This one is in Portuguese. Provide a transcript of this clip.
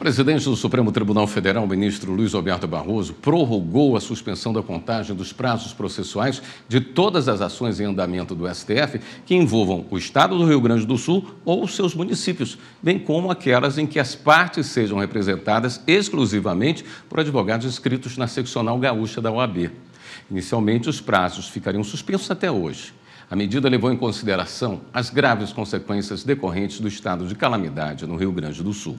O presidente do Supremo Tribunal Federal, ministro Luiz Alberto Barroso, prorrogou a suspensão da contagem dos prazos processuais de todas as ações em andamento do STF que envolvam o Estado do Rio Grande do Sul ou seus municípios, bem como aquelas em que as partes sejam representadas exclusivamente por advogados inscritos na seccional gaúcha da OAB. Inicialmente, os prazos ficariam suspensos até hoje. A medida levou em consideração as graves consequências decorrentes do estado de calamidade no Rio Grande do Sul.